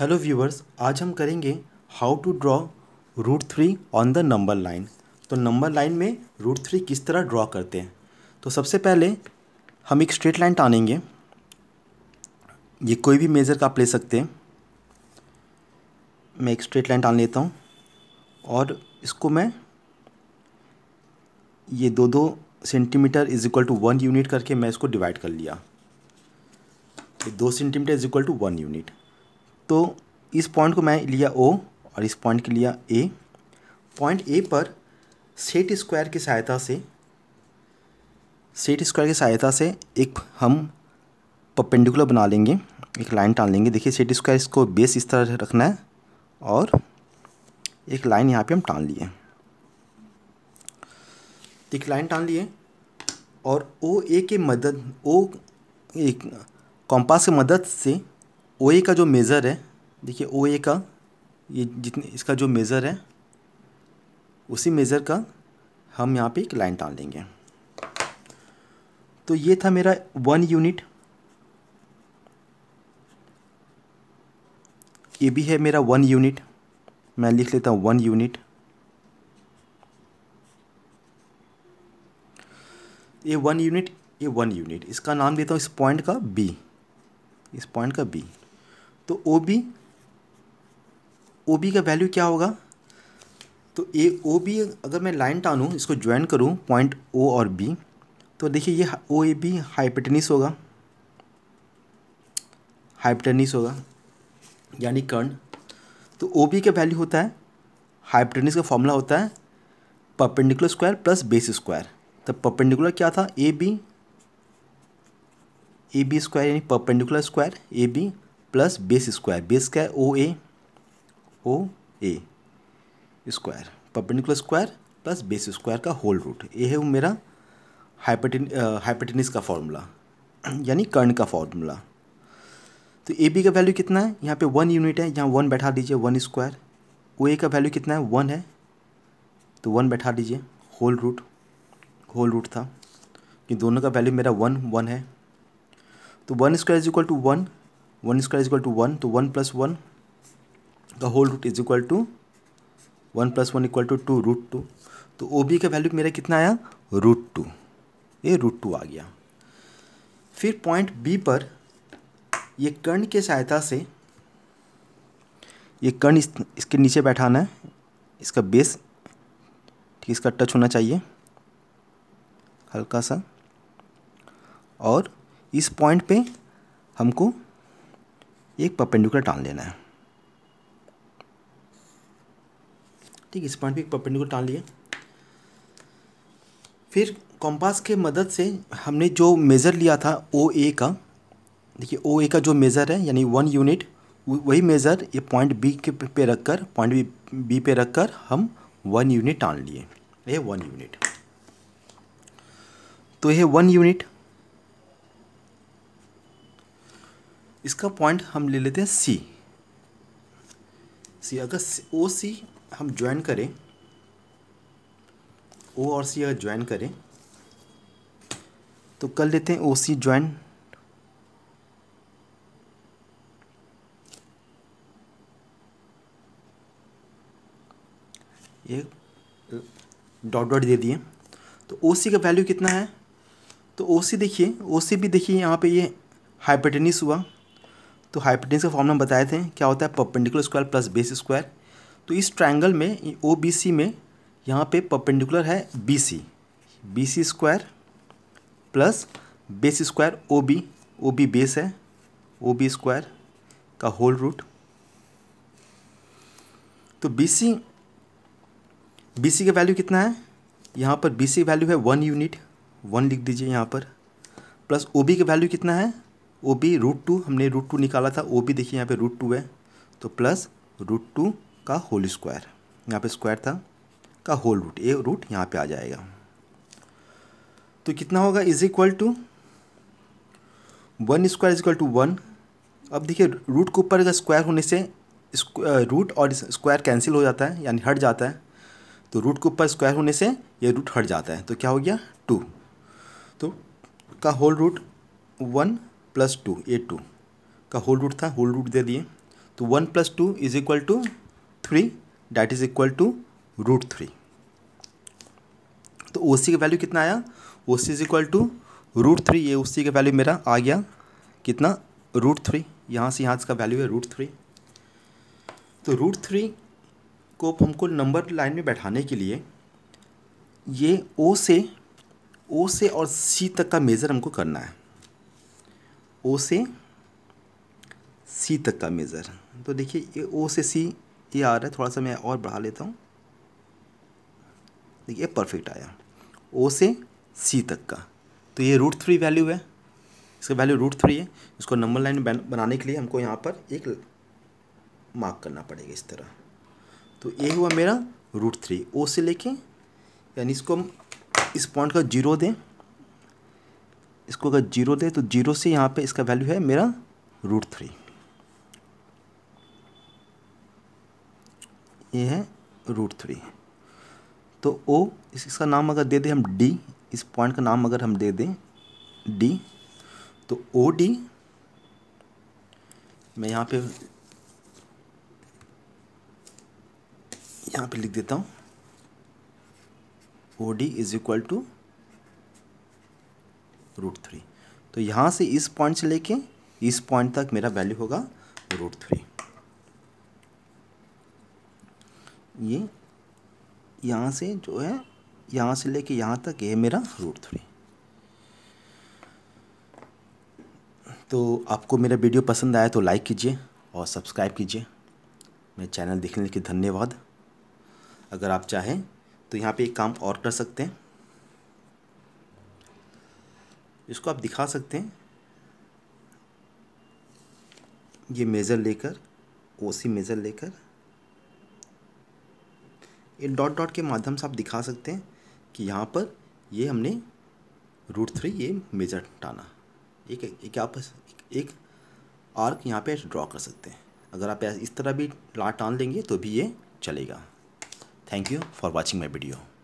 hello viewers आज हम करेंगे how to draw root three on the number line तो नंबर लाइन में रूट थ्री किस तरह ड्रॉ करते हैं तो सबसे पहले हम एक स्ट्रेट लाइन टानेंगे ये कोई भी मेज़र का आप ले सकते हैं मैं एक स्ट्रेट लाइन टान लेता हूँ और इसको मैं ये दो दो centimetre is equal to one unit करके मैं इसको डिवाइड कर लिया दो centimetre is equal to one unit तो इस पॉइंट को मैं लिया ओ और इस पॉइंट के लिया ए पॉइंट ए पर सेट स्क्वायर की सहायता से सेट स्क्वायर की सहायता से एक हम पपेंडिकुलर बना लेंगे एक लाइन टाल लेंगे देखिए सेट स्क्वायर इसको बेस इस तरह रखना है और एक लाइन यहाँ पे हम टाल लिए एक लाइन टाल लिए और ओ ए के मदद ओ एक कॉम्पास की मदद से ओ ए का जो मेज़र है देखिए ओ ए का ये जितने इसका जो मेज़र है उसी मेज़र का हम यहाँ पे एक लाइन डाल देंगे तो ये था मेरा वन यूनिट ये भी है मेरा वन यूनिट मैं लिख लेता हूँ वन यूनिट ये वन यूनिट ये वन यूनिट इसका नाम देता हूँ इस पॉइंट का बी इस पॉइंट का बी तो ओ बी ओ बी का वैल्यू क्या होगा तो ए ओ बी अगर मैं लाइन टानूँ इसको ज्वाइन करूँ पॉइंट ओ और बी तो देखिए ये ओ ए बी हाइपटनिस होगा हाइपटनिस होगा यानी कर्ण तो ओ बी का वैल्यू होता है हाइपटनिस का फॉर्मूला होता है perpendicular square plus base square तो परपेंडिकुलर क्या था A B A B square यानी perpendicular square A B plus base square base क्या है O A O A square perpendicular square plus base square का होल रूट ये है वो मेरा हाइपटिन हाइपटिनिस का फॉर्मूला यानी कर्ण का फॉर्मूला तो ए बी का वैल्यू कितना है यहाँ पे वन यूनिट है यहाँ वन बैठा दीजिए वन स्क्वायर ओ ए का वैल्यू कितना है वन है तो वन बैठा दीजिए होल रूट होल रूट था कि दोनों का वैल्यू मेरा वन वन है तो one square is equal to one one square is equal to one तो one plus one the whole root is equal to one plus one equal to two root two तो O B का value मेरा कितना आया root two ये root two आ गया फिर पॉइंट बी पर ये कर्ण के सहायता से ये कर्ण इस, इसके नीचे बैठाना है इसका बेस ठीक इसका टच होना चाहिए हल्का सा और इस पॉइंट पे हमको एक पपेंडिकुलर टान लेना है ठीक इस पॉइंट पे एक पपेंडिकुलर टान लिया फिर कॉम्पास के मदद से हमने जो मेज़र लिया था ओ ए का देखिए ओ ए का जो मेज़र है यानी वन यूनिट वही मेज़र ये पॉइंट बी के पे रख कर पॉइंट बी बी पे रख कर हम वन यूनिट टान लिए ये वन यूनिट तो यह वन यूनिट इसका पॉइंट हम ले लेते हैं सी सी अगर ओ सी हम ज्वाइन करें ओ और सी अगर ज्वाइन करें तो कर लेते हैं ओ सी ज्वाइन ये डॉट डॉट दे दिए तो ओ सी का वैल्यू कितना है तो ओ सी देखिए ओ सी भी देखिए यहाँ पे ये हाइपरटेनिस हुआ तो हाइपोटेंस का फॉर्मूला बताए थे क्या होता है perpendicular square plus base square तो इस ट्रायंगल में ओ बी सी में यहाँ पे पर्पेंडिकुलर है B C B C square plus base square O B O B base है ओ बी स्क्वायर का होल रूट तो बी सी बी सी का वैल्यू कितना है यहाँ पर बी सी वैल्यू है वन यूनिट वन लिख दीजिए यहाँ पर प्लस ओ बी का वैल्यू कितना है ओ बी रूट टू हमने रूट टू निकाला था ओ बी देखिए यहाँ पे रूट टू है तो प्लस रूट टू का होल स्क्वायर यहाँ पे स्क्वायर था का होल रूट ये रूट यहाँ पे आ जाएगा तो कितना होगा is equal to one square is equal to one अब देखिए रूट के ऊपर का स्क्वायर होने से रूट और स्क्वायर कैंसिल हो जाता है यानी हट जाता है तो रूट के ऊपर स्क्वायर होने से ये रूट हट जाता है तो क्या हो गया टू तो का whole root one plus two A two का होल रूट था होल रूट दे दिए तो one plus two is equal to three that is equal to root three तो ओ सी का वैल्यू कितना आया O C is equal to root three ये ओ सी का वैल्यू मेरा आ गया कितना रूट थ्री यहाँ से यहाँ इसका वैल्यू है रूट थ्री तो रूट थ्री को हमको नंबर लाइन में बैठाने के लिए ये ओ से ओ से और सी तक का मेज़र हमको करना है ओ से सी तक का मेज़र तो देखिए ये ओ से सी ये आ रहा है थोड़ा सा मैं और बढ़ा लेता हूँ देखिए परफेक्ट आया ओ से सी तक का तो ये रूट थ्री वैल्यू है इसका वैल्यू रूट थ्री है इसको नंबर लाइन बनाने के लिए हमको यहाँ पर एक मार्क करना पड़ेगा इस तरह तो ये हुआ मेरा रूट थ्री ओ से लेके यानी इसको हम इस पॉइंट का जीरो दें इसको अगर जीरो दे तो जीरो से यहाँ पे इसका वैल्यू है मेरा रूट थ्री ये है रूट थ्री तो ओ इस, इसका नाम अगर दे दें हम डी इस पॉइंट का नाम अगर हम दे दें डी तो ओ डी मैं यहाँ पे यहाँ पे लिख देता हूँ O D is equal to root three तो यहाँ से इस पॉइंट से लेके इस पॉइंट तक मेरा वैल्यू होगा रूट थ्री ये यहाँ से जो है यहाँ से लेके यहाँ तक ये मेरा रूट थ्री तो आपको मेरा वीडियो पसंद आया तो लाइक कीजिए और सब्सक्राइब कीजिए मेरे चैनल देखने के धन्यवाद अगर आप चाहें तो यहाँ पे एक काम और कर सकते हैं इसको आप दिखा सकते हैं ये मेज़र लेकर ओसी मेज़र लेकर ये डॉट डॉट के माध्यम से आप दिखा सकते हैं कि यहाँ पर ये हमने रूट थ्री ये मेजर टाना एक एक आप एक, एक आर्क यहाँ पे ड्रॉ कर सकते हैं अगर आप इस तरह भी ला टान लेंगे तो भी ये चलेगा thank you for watching my video